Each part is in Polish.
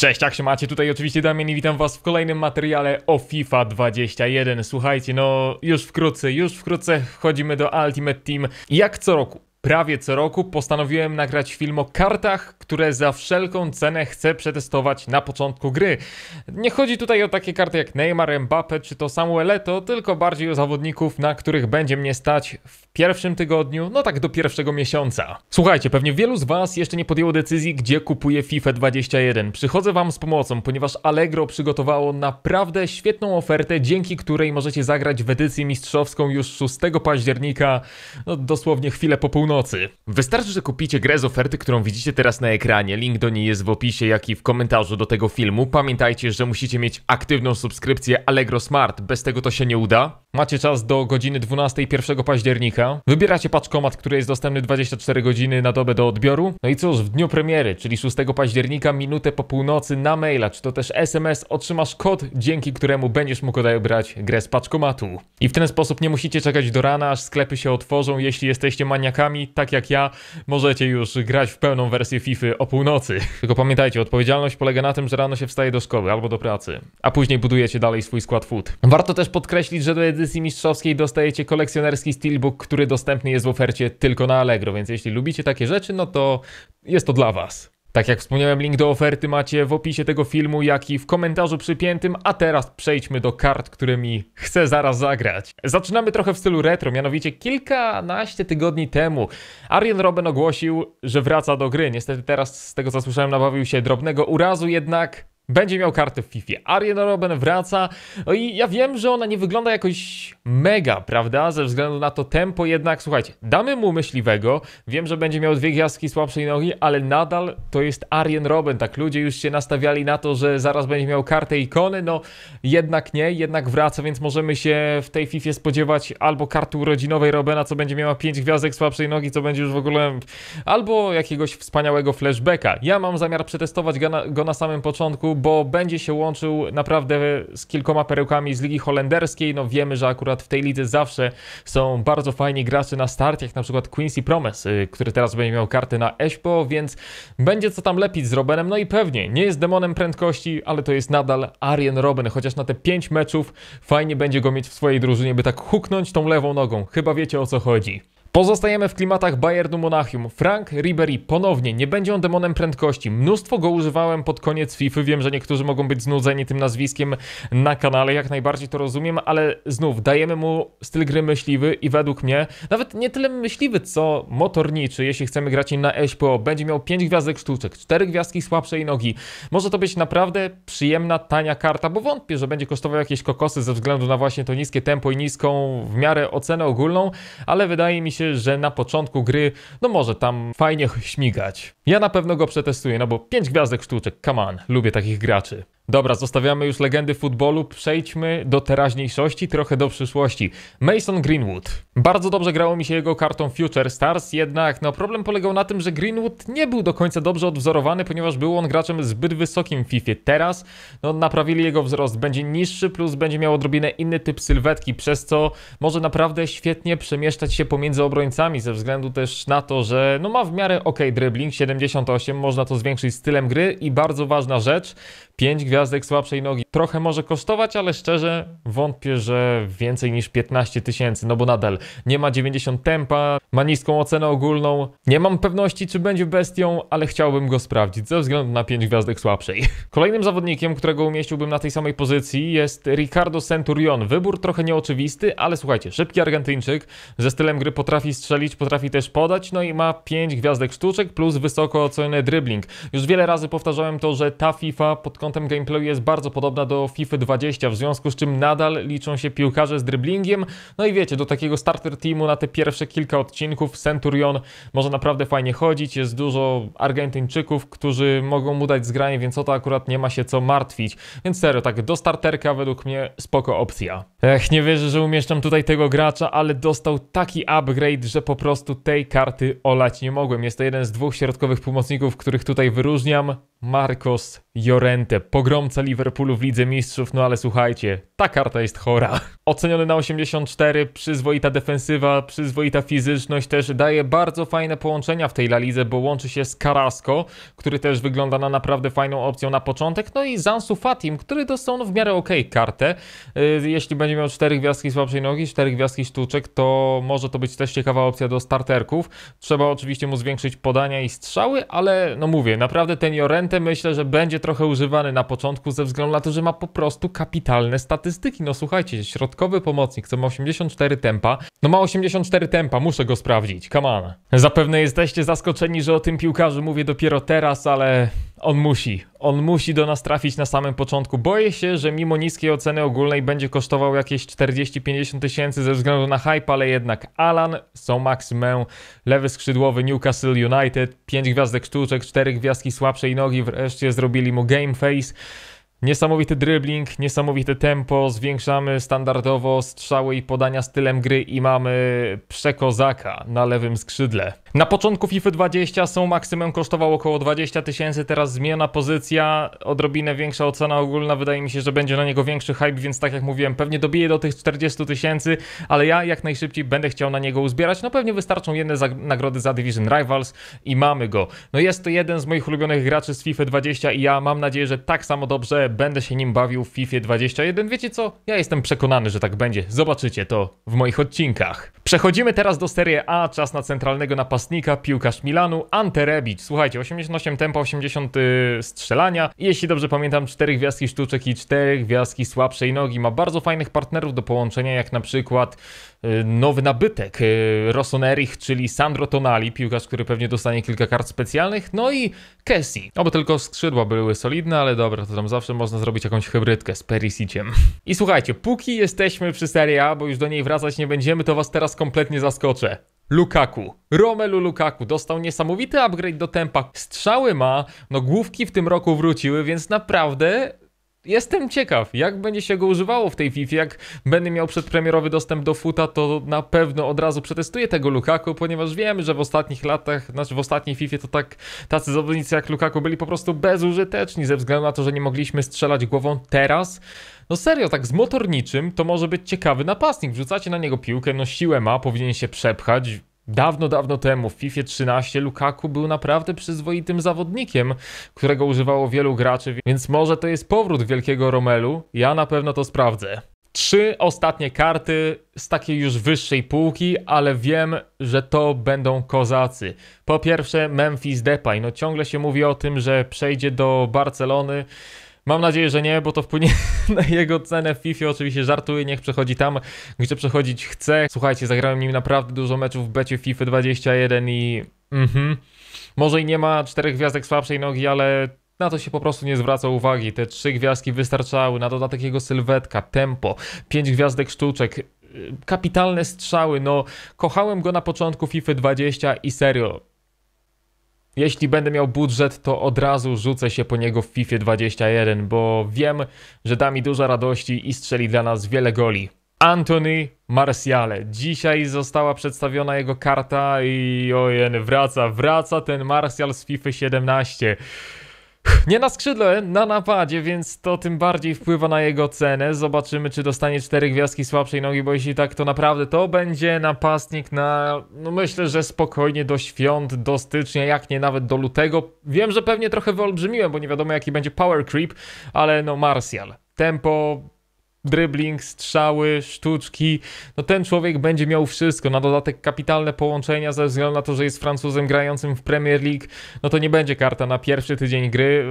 Cześć, jak się macie? Tutaj oczywiście Damian i witam was w kolejnym materiale o FIFA 21. Słuchajcie, no już wkrótce, już wkrótce wchodzimy do Ultimate Team, jak co roku prawie co roku postanowiłem nagrać film o kartach, które za wszelką cenę chcę przetestować na początku gry. Nie chodzi tutaj o takie karty jak Neymar, Mbappe czy to Samuel Eto, tylko bardziej o zawodników, na których będzie mnie stać w pierwszym tygodniu, no tak do pierwszego miesiąca. Słuchajcie, pewnie wielu z Was jeszcze nie podjęło decyzji, gdzie kupuje FIFA 21. Przychodzę Wam z pomocą, ponieważ Allegro przygotowało naprawdę świetną ofertę, dzięki której możecie zagrać w edycji mistrzowską już 6 października, no dosłownie chwilę po północy północy. Wystarczy, że kupicie grę z oferty, którą widzicie teraz na ekranie. Link do niej jest w opisie, jak i w komentarzu do tego filmu. Pamiętajcie, że musicie mieć aktywną subskrypcję Allegro Smart. Bez tego to się nie uda. Macie czas do godziny 12 1 października. Wybieracie paczkomat, który jest dostępny 24 godziny na dobę do odbioru. No i cóż, w dniu premiery, czyli 6 października, minutę po północy na maila, czy to też SMS, otrzymasz kod, dzięki któremu będziesz mógł odebrać grę z paczkomatu. I w ten sposób nie musicie czekać do rana, aż sklepy się otworzą. Jeśli jesteście maniakami, tak jak ja, możecie już grać w pełną wersję FIFA o północy. Tylko pamiętajcie, odpowiedzialność polega na tym, że rano się wstaje do szkoły albo do pracy, a później budujecie dalej swój skład food. Warto też podkreślić, że do edycji mistrzowskiej dostajecie kolekcjonerski steelbook, który dostępny jest w ofercie tylko na Allegro, więc jeśli lubicie takie rzeczy, no to jest to dla Was. Tak jak wspomniałem, link do oferty macie w opisie tego filmu, jak i w komentarzu przypiętym, a teraz przejdźmy do kart, którymi chcę zaraz zagrać. Zaczynamy trochę w stylu retro, mianowicie kilkanaście tygodni temu Arjen Robben ogłosił, że wraca do gry. Niestety teraz, z tego co słyszałem, nabawił się drobnego urazu, jednak będzie miał kartę w FIFA. Arjen Robben wraca. No i ja wiem, że ona nie wygląda jakoś mega, prawda? Ze względu na to tempo, jednak słuchajcie, damy mu myśliwego. Wiem, że będzie miał dwie gwiazdki słabszej nogi, ale nadal to jest Arjen Robben. Tak ludzie już się nastawiali na to, że zaraz będzie miał kartę ikony. No jednak nie, jednak wraca, więc możemy się w tej FIFA spodziewać albo karty urodzinowej Robena, co będzie miała pięć gwiazdek słabszej nogi, co będzie już w ogóle, albo jakiegoś wspaniałego flashbacka. Ja mam zamiar przetestować go na, go na samym początku bo będzie się łączył naprawdę z kilkoma perełkami z Ligi Holenderskiej. No wiemy, że akurat w tej lidze zawsze są bardzo fajni gracze na start, jak na przykład Quincy Promes, y, który teraz będzie miał karty na Espo, więc będzie co tam lepić z Robenem. No i pewnie, nie jest demonem prędkości, ale to jest nadal Arjen Robben, chociaż na te 5 meczów fajnie będzie go mieć w swojej drużynie, by tak huknąć tą lewą nogą. Chyba wiecie o co chodzi. Pozostajemy w klimatach Bayernu Monachium. Frank Ribery ponownie nie będzie on demonem prędkości. Mnóstwo go używałem pod koniec FIFA. Wiem, że niektórzy mogą być znudzeni tym nazwiskiem na kanale, jak najbardziej to rozumiem, ale znów dajemy mu styl gry myśliwy i według mnie, nawet nie tyle myśliwy, co motorniczy, jeśli chcemy grać na SPO. Będzie miał 5 gwiazdek sztuczek, 4 gwiazdki słabszej nogi. Może to być naprawdę przyjemna, tania karta, bo wątpię, że będzie kosztował jakieś kokosy ze względu na właśnie to niskie tempo i niską w miarę ocenę ogólną, ale wydaje mi się, się, że na początku gry, no może tam fajnie śmigać. Ja na pewno go przetestuję, no bo 5 gwiazdek sztuczek, come on, lubię takich graczy. Dobra, zostawiamy już legendy futbolu, przejdźmy do teraźniejszości, trochę do przyszłości. Mason Greenwood. Bardzo dobrze grało mi się jego kartą Future Stars, jednak no problem polegał na tym, że Greenwood nie był do końca dobrze odwzorowany, ponieważ był on graczem zbyt wysokim w FIFA. Teraz no, naprawili jego wzrost, będzie niższy, plus będzie miał odrobinę inny typ sylwetki, przez co może naprawdę świetnie przemieszczać się pomiędzy obrońcami, ze względu też na to, że no, ma w miarę ok dribbling, 78, można to zwiększyć stylem gry i bardzo ważna rzecz, 5 gwiazd gwiazdek słabszej nogi trochę może kosztować, ale szczerze wątpię, że więcej niż 15 tysięcy, no bo nadal nie ma 90 tempa, ma niską ocenę ogólną. Nie mam pewności, czy będzie bestią, ale chciałbym go sprawdzić ze względu na 5 gwiazdek słabszej. Kolejnym zawodnikiem, którego umieściłbym na tej samej pozycji jest Ricardo Centurion. Wybór trochę nieoczywisty, ale słuchajcie, szybki Argentyńczyk ze stylem gry potrafi strzelić, potrafi też podać, no i ma 5 gwiazdek sztuczek plus wysoko oceniony dribbling. Już wiele razy powtarzałem to, że ta FIFA pod kątem game gameplayu jest bardzo podobna do FIFA 20, w związku z czym nadal liczą się piłkarze z dribblingiem. No i wiecie, do takiego starter teamu na te pierwsze kilka odcinków Centurion może naprawdę fajnie chodzić, jest dużo Argentyńczyków, którzy mogą mu dać zgranie, więc o to akurat nie ma się co martwić. Więc serio, tak do starterka według mnie spoko opcja. Ech, nie wierzę, że umieszczam tutaj tego gracza, ale dostał taki upgrade, że po prostu tej karty olać nie mogłem. Jest to jeden z dwóch środkowych pomocników, których tutaj wyróżniam, Marcos Llorente. Pogr Gromce Liverpoolu w Lidze Mistrzów, no ale słuchajcie, ta karta jest chora oceniony na 84, przyzwoita defensywa, przyzwoita fizyczność, też daje bardzo fajne połączenia w tej lalidze, bo łączy się z Carrasco, który też wygląda na naprawdę fajną opcją na początek, no i Zansu Fatim, który dostał no, w miarę ok kartę. Y, jeśli będzie miał 4 gwiazdki słabszej nogi, 4 gwiazdki sztuczek, to może to być też ciekawa opcja do starterków. Trzeba oczywiście mu zwiększyć podania i strzały, ale no mówię, naprawdę ten Jorente myślę, że będzie trochę używany na początku ze względu na to, że ma po prostu kapitalne statystyki. No słuchajcie, środkowy dodatkowy pomocnik, co ma 84 tempa. No ma 84 tempa, muszę go sprawdzić, come on. Zapewne jesteście zaskoczeni, że o tym piłkarzu mówię dopiero teraz, ale on musi. On musi do nas trafić na samym początku. Boję się, że mimo niskiej oceny ogólnej będzie kosztował jakieś 40-50 tysięcy ze względu na hype, ale jednak Alan, są Maximę, lewy skrzydłowy Newcastle United, 5 gwiazdek sztuczek, 4 gwiazdki słabszej nogi, wreszcie zrobili mu game face. Niesamowity dribbling, niesamowite tempo, zwiększamy standardowo strzały i podania stylem gry i mamy przekozaka na lewym skrzydle. Na początku FIFA 20 są maksymum kosztowało około 20 tysięcy, teraz zmiana pozycja, odrobinę większa ocena ogólna, wydaje mi się, że będzie na niego większy hype, więc tak jak mówiłem, pewnie dobiję do tych 40 tysięcy, ale ja jak najszybciej będę chciał na niego uzbierać, no pewnie wystarczą jedne nagrody za Division Rivals i mamy go. No jest to jeden z moich ulubionych graczy z FIFA 20 i ja mam nadzieję, że tak samo dobrze będę się nim bawił w FIFA 21. Wiecie co? Ja jestem przekonany, że tak będzie. Zobaczycie to w moich odcinkach. Przechodzimy teraz do Serie A. Czas na centralnego napastnika, piłkarz Milanu, Ante Rebic. Słuchajcie, 88 tempa, 80 strzelania. Jeśli dobrze pamiętam, 4 gwiazdki sztuczek i 4 gwiazdki słabszej nogi. Ma bardzo fajnych partnerów do połączenia, jak na przykład nowy nabytek e, Rosonerich, czyli Sandro Tonali, piłkarz, który pewnie dostanie kilka kart specjalnych, no i Kessi. Oby tylko skrzydła były solidne, ale dobra, to tam zawsze można zrobić jakąś hybrydkę z Perisiciem. I słuchajcie, póki jesteśmy przy Serie A, bo już do niej wracać nie będziemy, to was teraz kompletnie zaskoczę. Lukaku. Romelu Lukaku dostał niesamowity upgrade do tempa. Strzały ma, no główki w tym roku wróciły, więc naprawdę Jestem ciekaw, jak będzie się go używało w tej FIFA. Jak będę miał przedpremierowy dostęp do futa, to na pewno od razu przetestuję tego Lukaku, ponieważ wiem, że w ostatnich latach, znaczy w ostatniej FIFA to tak tacy zawodnicy jak Lukaku byli po prostu bezużyteczni ze względu na to, że nie mogliśmy strzelać głową teraz. No serio, tak z motorniczym to może być ciekawy napastnik. Wrzucacie na niego piłkę, no siłę ma, powinien się przepchać, Dawno, dawno temu w FIFA 13 Lukaku był naprawdę przyzwoitym zawodnikiem, którego używało wielu graczy, więc może to jest powrót wielkiego Romelu. Ja na pewno to sprawdzę. Trzy ostatnie karty z takiej już wyższej półki, ale wiem, że to będą kozacy. Po pierwsze Memphis Depay. No ciągle się mówi o tym, że przejdzie do Barcelony. Mam nadzieję, że nie, bo to wpłynie na jego cenę w FIFA. Oczywiście żartuję, niech przechodzi tam, gdzie przechodzić chce. Słuchajcie, zagrałem nim naprawdę dużo meczów w becie FIFA 21 i... Mhm. Może i nie ma czterech gwiazdek słabszej nogi, ale na to się po prostu nie zwraca uwagi. Te trzy gwiazdki wystarczały, na dodatek jego sylwetka, tempo, pięć gwiazdek sztuczek, y, kapitalne strzały. No, kochałem go na początku FIFA 20 i serio. Jeśli będę miał budżet, to od razu rzucę się po niego w FIFA 21, bo wiem, że da mi dużo radości i strzeli dla nas wiele goli. Anthony Marciale. Dzisiaj została przedstawiona jego karta i ojen, wraca, wraca ten Marcial z FIFA 17. Nie na skrzydle, na napadzie, więc to tym bardziej wpływa na jego cenę. Zobaczymy, czy dostanie 4 gwiazdki słabszej nogi, bo jeśli tak, to naprawdę to będzie napastnik na, no myślę, że spokojnie do świąt, do stycznia, jak nie nawet do lutego. Wiem, że pewnie trochę wyolbrzymiłem, bo nie wiadomo jaki będzie power creep, ale no Martial. Tempo, dribbling, strzały, sztuczki. No ten człowiek będzie miał wszystko. Na dodatek kapitalne połączenia ze względu na to, że jest Francuzem grającym w Premier League. No to nie będzie karta na pierwszy tydzień gry.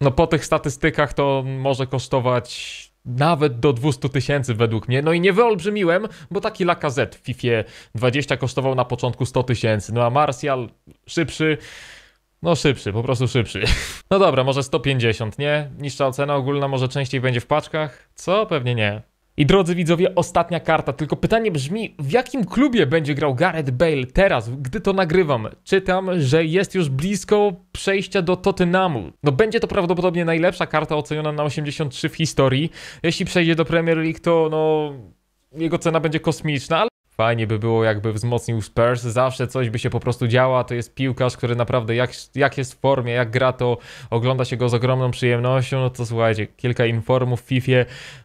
No po tych statystykach to może kosztować nawet do 200 tysięcy według mnie. No i nie wyolbrzymiłem, bo taki Lacazette w FIFA 20 kosztował na początku 100 tysięcy. No a Martial szybszy no szybszy, po prostu szybszy. No dobra, może 150, nie? Niższa cena ogólna może częściej będzie w paczkach? Co? Pewnie nie. I drodzy widzowie, ostatnia karta, tylko pytanie brzmi, w jakim klubie będzie grał Gareth Bale teraz, gdy to nagrywam? Czytam, że jest już blisko przejścia do Tottenhamu. No będzie to prawdopodobnie najlepsza karta oceniona na 83 w historii. Jeśli przejdzie do Premier League, to no jego cena będzie kosmiczna, ale Fajnie by było, jakby wzmocnił Spurs. Zawsze coś by się po prostu działa. To jest piłkarz, który naprawdę jak, jak jest w formie, jak gra, to ogląda się go z ogromną przyjemnością. No to słuchajcie, kilka informów w FIFA.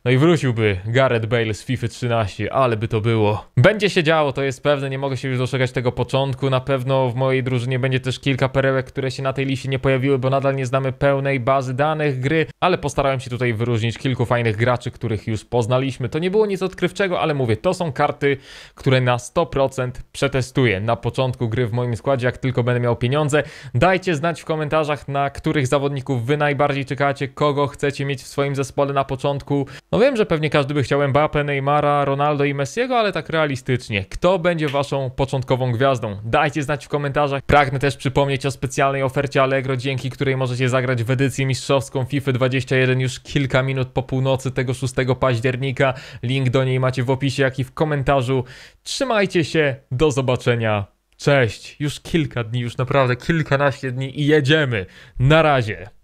No i wróciłby Gareth Bale z FIFA 13, ale by to było. Będzie się działo, to jest pewne. Nie mogę się już doczekać tego początku. Na pewno w mojej drużynie będzie też kilka perełek, które się na tej liście nie pojawiły, bo nadal nie znamy pełnej bazy danych gry, ale postarałem się tutaj wyróżnić kilku fajnych graczy, których już poznaliśmy. To nie było nic odkrywczego, ale mówię, to są karty, które na 100% przetestuję na początku gry w moim składzie, jak tylko będę miał pieniądze. Dajcie znać w komentarzach, na których zawodników wy najbardziej czekacie, kogo chcecie mieć w swoim zespole na początku. No wiem, że pewnie każdy by chciał Mbappe, Neymara, Ronaldo i Messiego, ale tak realistycznie. Kto będzie waszą początkową gwiazdą? Dajcie znać w komentarzach. Pragnę też przypomnieć o specjalnej ofercie Allegro, dzięki której możecie zagrać w edycję mistrzowską FIFA 21 już kilka minut po północy tego 6 października. Link do niej macie w opisie, jak i w komentarzu. Trzymajcie się, do zobaczenia. Cześć, już kilka dni, już naprawdę kilkanaście dni i jedziemy. Na razie.